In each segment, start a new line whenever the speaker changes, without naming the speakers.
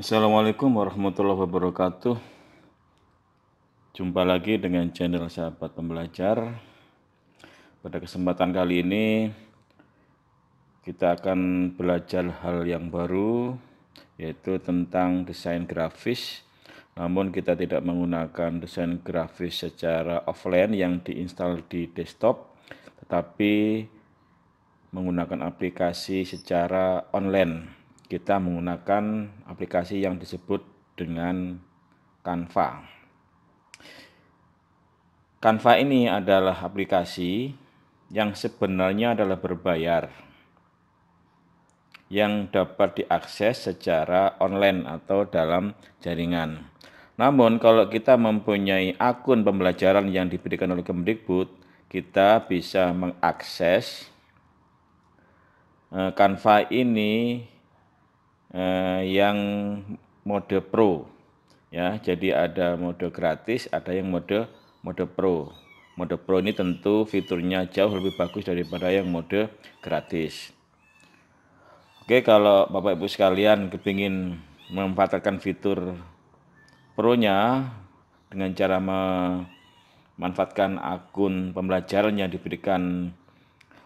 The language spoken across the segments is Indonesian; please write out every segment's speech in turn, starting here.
Assalamualaikum warahmatullahi wabarakatuh. Jumpa lagi dengan channel Sahabat Pembelajar. Pada kesempatan kali ini kita akan belajar hal yang baru yaitu tentang desain grafis. Namun kita tidak menggunakan desain grafis secara offline yang diinstal di desktop tetapi menggunakan aplikasi secara online kita menggunakan aplikasi yang disebut dengan Canva. Canva ini adalah aplikasi yang sebenarnya adalah berbayar yang dapat diakses secara online atau dalam jaringan. Namun kalau kita mempunyai akun pembelajaran yang diberikan oleh Kemdikbud, kita bisa mengakses eh, Canva ini eh, yang mode pro ya jadi ada mode gratis ada yang mode mode pro mode pro ini tentu fiturnya jauh lebih bagus daripada yang mode gratis oke kalau bapak ibu sekalian kepingin memanfaatkan fitur pro nya dengan cara memanfaatkan akun pembelajaran yang diberikan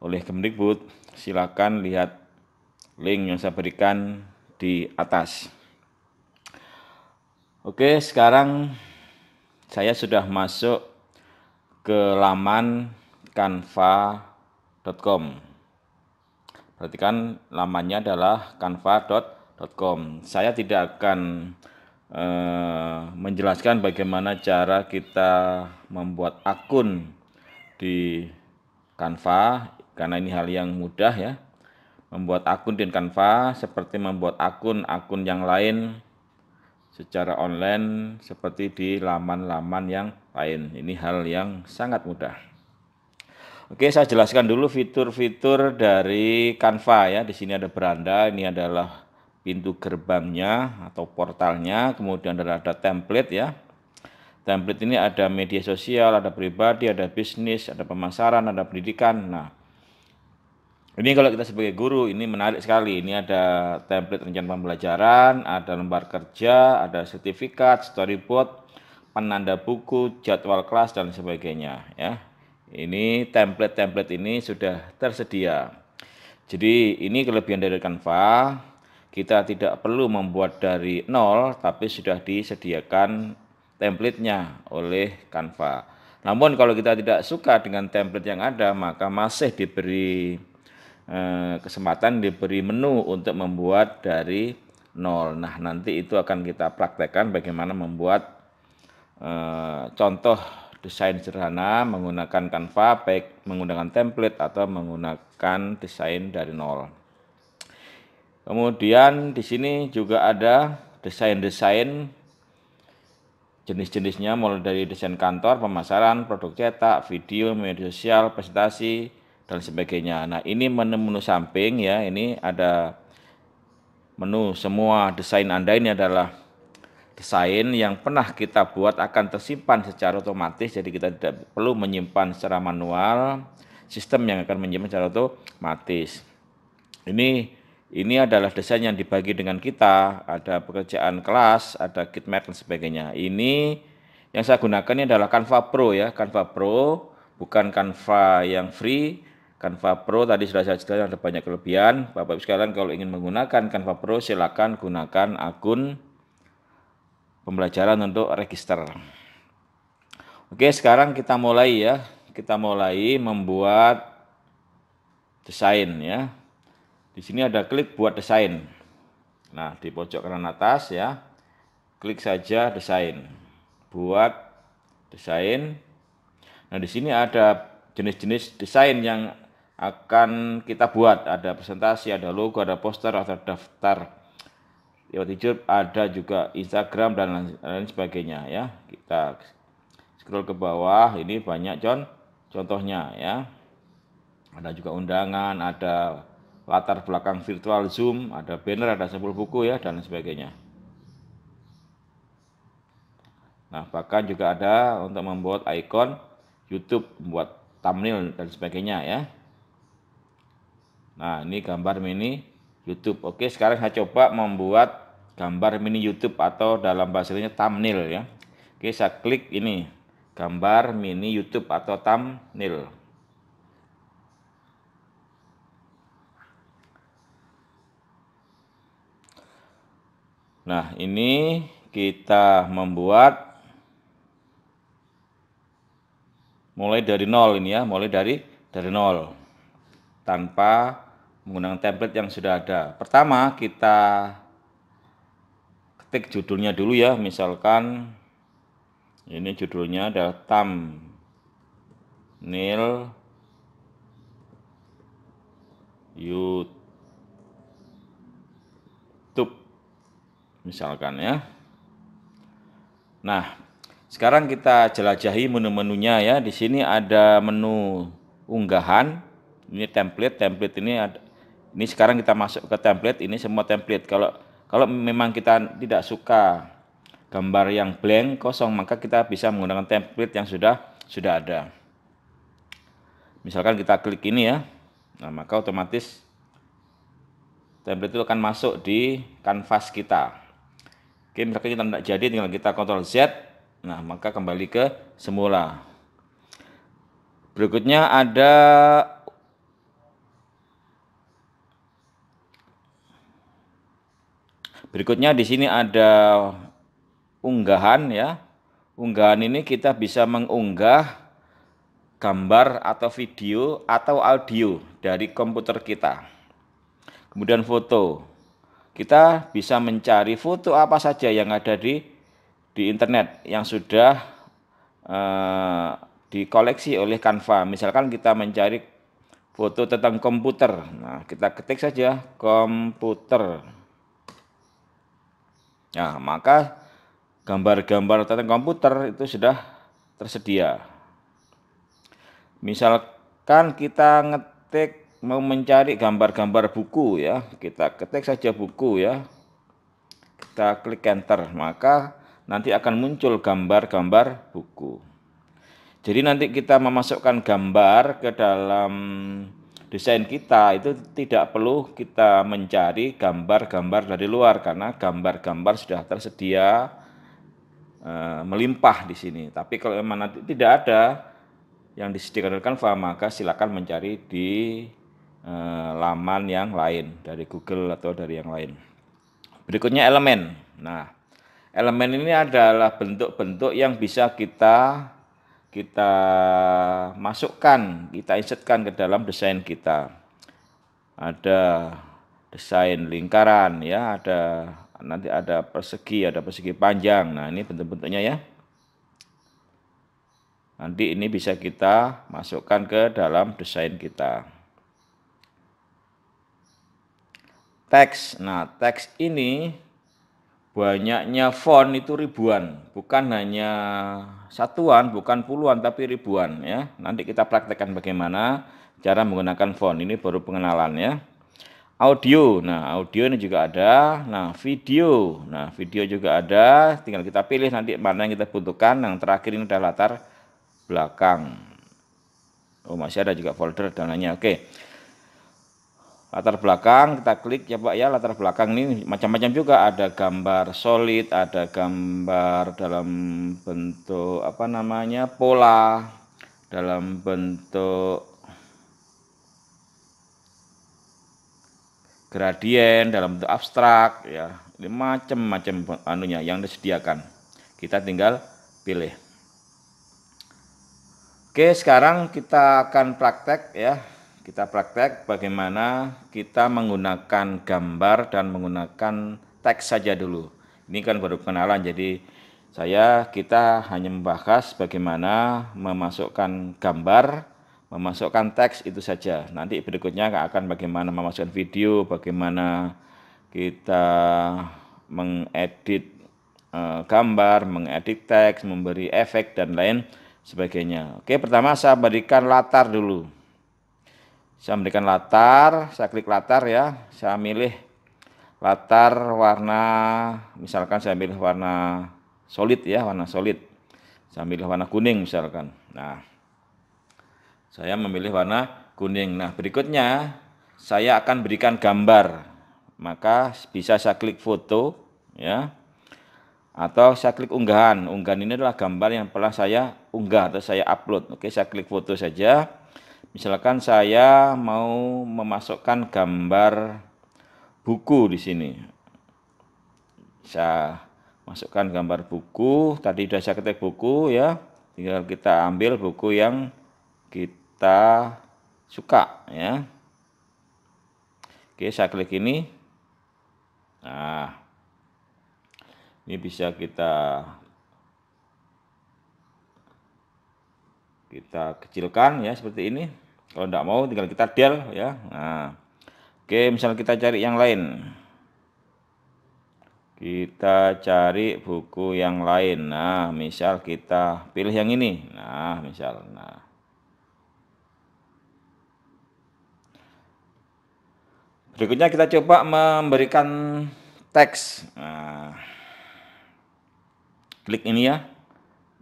oleh Kemdikbud silakan lihat link yang saya berikan di atas. Oke, sekarang saya sudah masuk ke laman canva.com. Perhatikan lamanya adalah canva.com. Saya tidak akan eh, menjelaskan bagaimana cara kita membuat akun di Canva karena ini hal yang mudah ya membuat akun di Canva seperti membuat akun-akun yang lain secara online seperti di laman-laman yang lain. Ini hal yang sangat mudah. Oke, saya jelaskan dulu fitur-fitur dari Canva ya. Di sini ada beranda, ini adalah pintu gerbangnya atau portalnya, kemudian ada, ada template ya. Template ini ada media sosial, ada pribadi, ada bisnis, ada pemasaran, ada pendidikan. Nah, ini kalau kita sebagai guru ini menarik sekali. Ini ada template rencana pembelajaran, ada lembar kerja, ada sertifikat, storyboard, penanda buku, jadwal kelas dan sebagainya ya. Ini template-template ini sudah tersedia. Jadi ini kelebihan dari Canva, kita tidak perlu membuat dari nol tapi sudah disediakan templatenya oleh Canva. Namun kalau kita tidak suka dengan template yang ada, maka masih diberi Eh, kesempatan diberi menu untuk membuat dari nol. Nah, nanti itu akan kita praktekkan bagaimana membuat eh, contoh desain sederhana menggunakan Canva baik menggunakan template atau menggunakan desain dari nol. Kemudian di sini juga ada desain-desain jenis-jenisnya mulai dari desain kantor, pemasaran, produk cetak, video, media sosial, presentasi, dan sebagainya. Nah, ini menu-menu samping ya. Ini ada menu semua desain Anda ini adalah desain yang pernah kita buat akan tersimpan secara otomatis jadi kita tidak perlu menyimpan secara manual sistem yang akan menyimpan secara otomatis. Ini ini adalah desain yang dibagi dengan kita, ada pekerjaan kelas, ada kit map dan sebagainya. Ini yang saya gunakan ini adalah Canva Pro ya, Canva Pro bukan Canva yang free Canva Pro tadi sudah saya jelaskan ada banyak kelebihan. Bapak-Ibu sekalian kalau ingin menggunakan Canva Pro silakan gunakan akun pembelajaran untuk register. Oke, sekarang kita mulai ya. Kita mulai membuat desain ya. Di sini ada klik buat desain. Nah, di pojok kanan atas ya. Klik saja desain. Buat desain. Nah, di sini ada jenis-jenis desain yang akan kita buat ada presentasi, ada logo, ada poster, ada daftar ya hijab, ada juga Instagram dan lain sebagainya ya. Kita scroll ke bawah, ini banyak John contohnya ya. Ada juga undangan, ada latar belakang virtual Zoom, ada banner, ada sampul buku ya dan lain sebagainya. Nah, bahkan juga ada untuk membuat icon YouTube, membuat thumbnail dan sebagainya ya. Nah, ini gambar mini YouTube. Oke, sekarang saya coba membuat gambar mini YouTube atau dalam bahasanya thumbnail ya. Oke, saya klik ini gambar mini YouTube atau thumbnail. Nah, ini kita membuat mulai dari nol ini ya, mulai dari dari nol tanpa menggunakan template yang sudah ada. Pertama, kita ketik judulnya dulu ya. Misalkan ini judulnya adalah Tam nil YouTube misalkan ya. Nah, sekarang kita jelajahi menu-menunya ya. Di sini ada menu unggahan. Ini template, template ini ada ini sekarang kita masuk ke template, ini semua template. Kalau kalau memang kita tidak suka gambar yang blank kosong, maka kita bisa menggunakan template yang sudah sudah ada. Misalkan kita klik ini ya. Nah, maka otomatis template itu akan masuk di kanvas kita. Oke, misalkan kita tidak jadi tinggal kita kontrol Z. Nah, maka kembali ke semula. Berikutnya ada Berikutnya di sini ada unggahan ya. Unggahan ini kita bisa mengunggah gambar atau video atau audio dari komputer kita. Kemudian foto. Kita bisa mencari foto apa saja yang ada di di internet yang sudah eh, dikoleksi oleh Canva. Misalkan kita mencari foto tentang komputer. Nah, kita ketik saja komputer. Nah, maka gambar-gambar tentang komputer itu sudah tersedia. Misalkan kita ngetik mau mencari gambar-gambar buku ya, kita ketik saja buku ya. Kita klik enter, maka nanti akan muncul gambar-gambar buku. Jadi nanti kita memasukkan gambar ke dalam desain kita itu tidak perlu kita mencari gambar-gambar dari luar karena gambar-gambar sudah tersedia e, melimpah di sini. Tapi kalau memang nanti tidak ada yang disediakan Canva maka silakan mencari di e, laman yang lain dari Google atau dari yang lain. Berikutnya elemen. Nah, elemen ini adalah bentuk-bentuk yang bisa kita kita masukkan, kita insertkan ke dalam desain kita. Ada desain lingkaran ya, ada nanti ada persegi, ada persegi panjang. Nah, ini bentuk-bentuknya ya. Nanti ini bisa kita masukkan ke dalam desain kita. Teks. Nah, teks ini banyaknya font itu ribuan, bukan hanya satuan, bukan puluhan, tapi ribuan ya. Nanti kita praktekkan bagaimana cara menggunakan font. Ini baru pengenalan ya. Audio, nah audio ini juga ada. Nah video, nah video juga ada. Tinggal kita pilih nanti mana yang kita butuhkan. Yang terakhir ini adalah latar belakang. Oh masih ada juga folder dan lainnya. Oke latar belakang kita klik ya Pak ya latar belakang ini macam-macam juga ada gambar solid ada gambar dalam bentuk apa namanya pola dalam bentuk gradien dalam bentuk abstrak ya ini macam-macam anunya yang disediakan kita tinggal pilih Oke sekarang kita akan praktek ya kita praktek bagaimana kita menggunakan gambar dan menggunakan teks saja dulu. Ini kan baru kenalan, jadi saya kita hanya membahas bagaimana memasukkan gambar, memasukkan teks itu saja. Nanti berikutnya akan bagaimana memasukkan video, bagaimana kita mengedit eh, gambar, mengedit teks, memberi efek dan lain sebagainya. Oke, pertama saya berikan latar dulu. Saya memberikan latar, saya klik latar ya, saya milih latar warna, misalkan saya milih warna solid ya, warna solid. Saya milih warna kuning misalkan. Nah, saya memilih warna kuning. Nah, berikutnya saya akan berikan gambar. Maka bisa saya klik foto ya atau saya klik unggahan. Unggahan ini adalah gambar yang pernah saya unggah atau saya upload. Oke, saya klik foto saja. Misalkan saya mau memasukkan gambar buku di sini. Saya masukkan gambar buku, tadi sudah saya ketik buku ya. Tinggal kita ambil buku yang kita suka ya. Oke, saya klik ini. Nah, ini bisa kita kita kecilkan ya seperti ini kalau tidak mau tinggal kita del ya. Nah. Oke, misal kita cari yang lain. Kita cari buku yang lain. Nah, misal kita pilih yang ini. Nah, misal. Nah. Berikutnya kita coba memberikan teks. Nah, klik ini ya.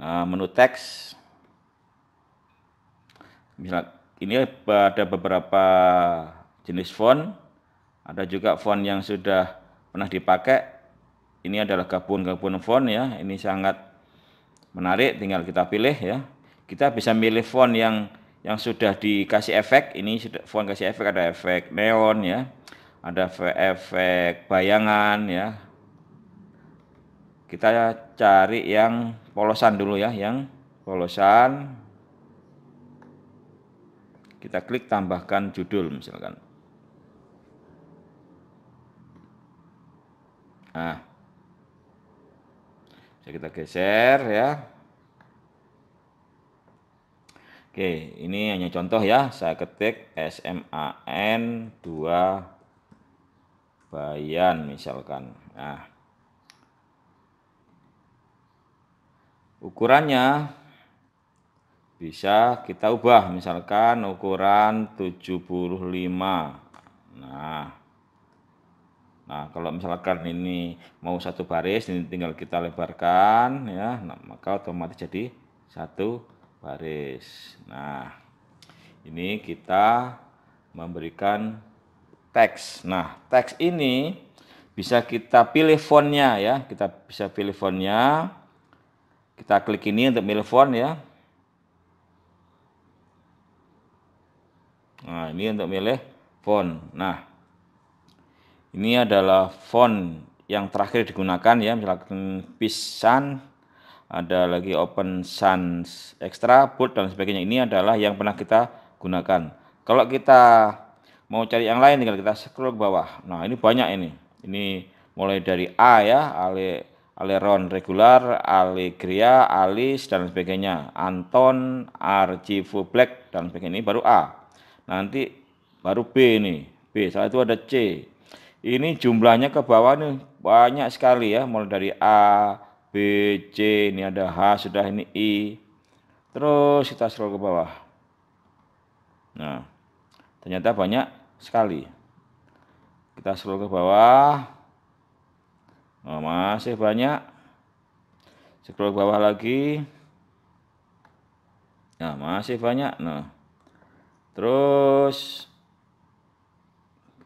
Nah, menu teks. Misal ini ada beberapa jenis font. Ada juga font yang sudah pernah dipakai. Ini adalah gabungan-gabungan font ya. Ini sangat menarik. Tinggal kita pilih ya. Kita bisa milih font yang yang sudah dikasih efek. Ini sudah font kasih efek ada efek neon ya. Ada efek bayangan ya. Kita cari yang polosan dulu ya, yang polosan kita klik tambahkan judul misalkan. Nah, bisa kita geser ya. Oke, ini hanya contoh ya. Saya ketik SMAN 2 Bayan misalkan. Nah, ukurannya bisa kita ubah misalkan ukuran 75 nah nah kalau misalkan ini mau satu baris ini tinggal kita lebarkan ya nah, maka otomatis jadi satu baris nah ini kita memberikan teks nah teks ini bisa kita pilih fontnya ya kita bisa pilih fontnya kita klik ini untuk milih font ya Nah, ini untuk milih font. Nah, ini adalah font yang terakhir digunakan ya, misalkan pisan, ada lagi Open Sans Extra, Bold dan sebagainya. Ini adalah yang pernah kita gunakan. Kalau kita mau cari yang lain tinggal kita scroll ke bawah. Nah, ini banyak ini. Ini mulai dari A ya, ale aleron regular, alegria, alis dan sebagainya, Anton, Archivo Black dan sebagainya. Ini baru A. Nanti baru B ini. B, setelah itu ada C. Ini jumlahnya ke bawah nih banyak sekali ya, mulai dari A, B, C, ini ada H, sudah ini I. Terus kita scroll ke bawah. Nah, ternyata banyak sekali. Kita scroll ke bawah. Oh, masih banyak. Scroll ke bawah lagi. Nah, masih banyak. Nah, Terus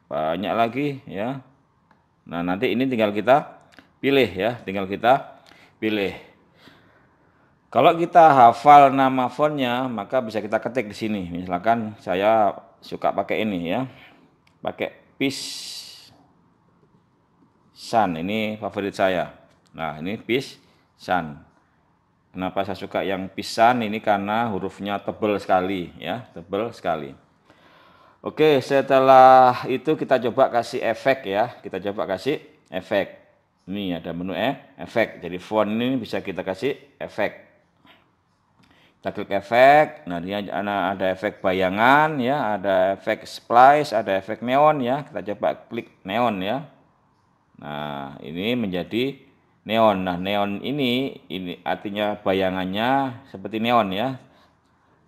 banyak lagi ya. Nah, nanti ini tinggal kita pilih ya, tinggal kita pilih. Kalau kita hafal nama fontnya, maka bisa kita ketik di sini. Misalkan saya suka pakai ini ya. Pakai pis san ini favorit saya. Nah, ini pis san. Kenapa saya suka yang pisan ini karena hurufnya tebal sekali ya, tebal sekali. Oke, setelah itu kita coba kasih efek ya. Kita coba kasih efek. Ini ada menu eh, efek. Jadi font ini bisa kita kasih efek. Kita klik efek, nah dia ada efek bayangan ya, ada efek splice, ada efek neon ya. Kita coba klik neon ya. Nah, ini menjadi neon. Nah, neon ini ini artinya bayangannya seperti neon ya.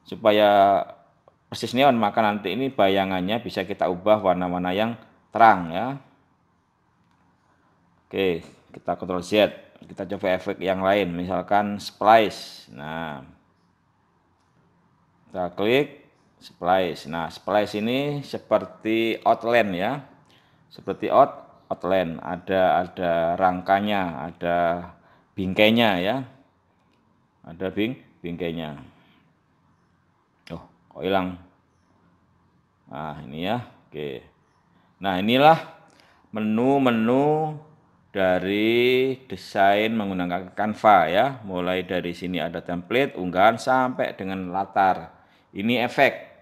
Supaya persis neon maka nanti ini bayangannya bisa kita ubah warna-warna yang terang ya. Oke, kita kontrol Z. Kita coba efek yang lain, misalkan splice. Nah, kita klik splice. Nah, splice ini seperti outline ya. Seperti out outline, ada ada rangkanya, ada bingkainya ya. Ada bing bingkainya. Oh, kok hilang? Nah, ini ya. Oke. Nah, inilah menu-menu dari desain menggunakan Canva ya. Mulai dari sini ada template, unggahan sampai dengan latar. Ini efek.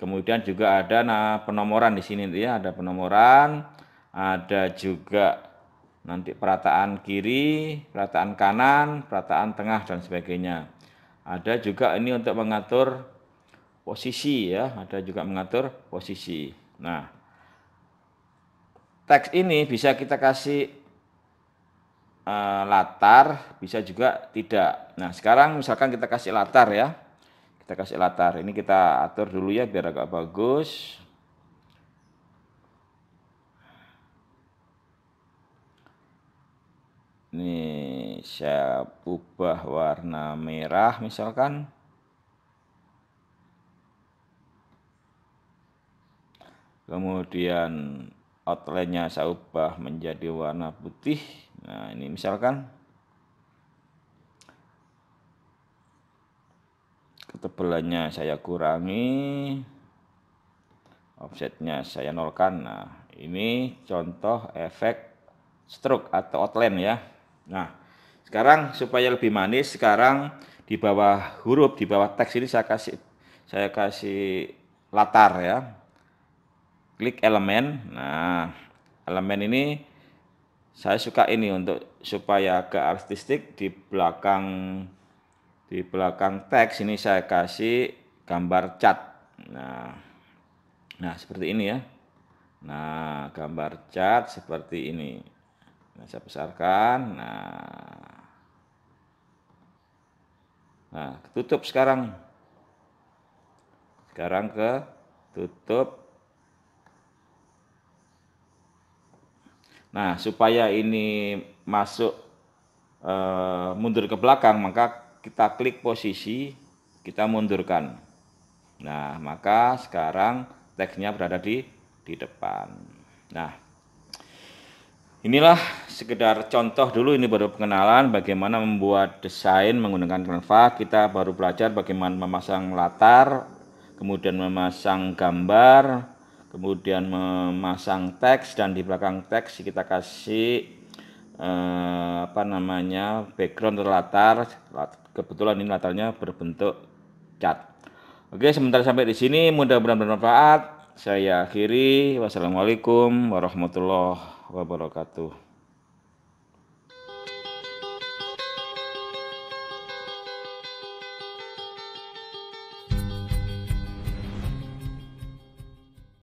Kemudian juga ada nah, penomoran di sini ya, ada penomoran ada juga nanti perataan kiri, perataan kanan, perataan tengah dan sebagainya. Ada juga ini untuk mengatur posisi ya, ada juga mengatur posisi. Nah, teks ini bisa kita kasih e, latar, bisa juga tidak. Nah, sekarang misalkan kita kasih latar ya. Kita kasih latar. Ini kita atur dulu ya biar agak bagus. ini saya ubah warna merah misalkan kemudian outline-nya saya ubah menjadi warna putih nah ini misalkan ketebalannya saya kurangi offsetnya saya nolkan nah ini contoh efek stroke atau outline ya Nah, sekarang supaya lebih manis, sekarang di bawah huruf, di bawah teks ini saya kasih saya kasih latar ya. Klik elemen. Nah, elemen ini saya suka ini untuk supaya ke artistik di belakang di belakang teks ini saya kasih gambar cat. Nah, nah seperti ini ya. Nah, gambar cat seperti ini. Nah, saya besarkan. Nah. Nah, ketutup sekarang. Sekarang ke tutup. Nah, supaya ini masuk e, mundur ke belakang, maka kita klik posisi, kita mundurkan. Nah, maka sekarang teksnya berada di di depan. Nah, Inilah sekedar contoh dulu ini baru pengenalan bagaimana membuat desain menggunakan Canva. Kita baru belajar bagaimana memasang latar, kemudian memasang gambar, kemudian memasang teks dan di belakang teks kita kasih eh, apa namanya background atau latar. Kebetulan ini latarnya berbentuk cat. Oke, sementara sampai di sini mudah-mudahan bermanfaat. Saya akhiri. Wassalamualaikum warahmatullahi wabarakatuh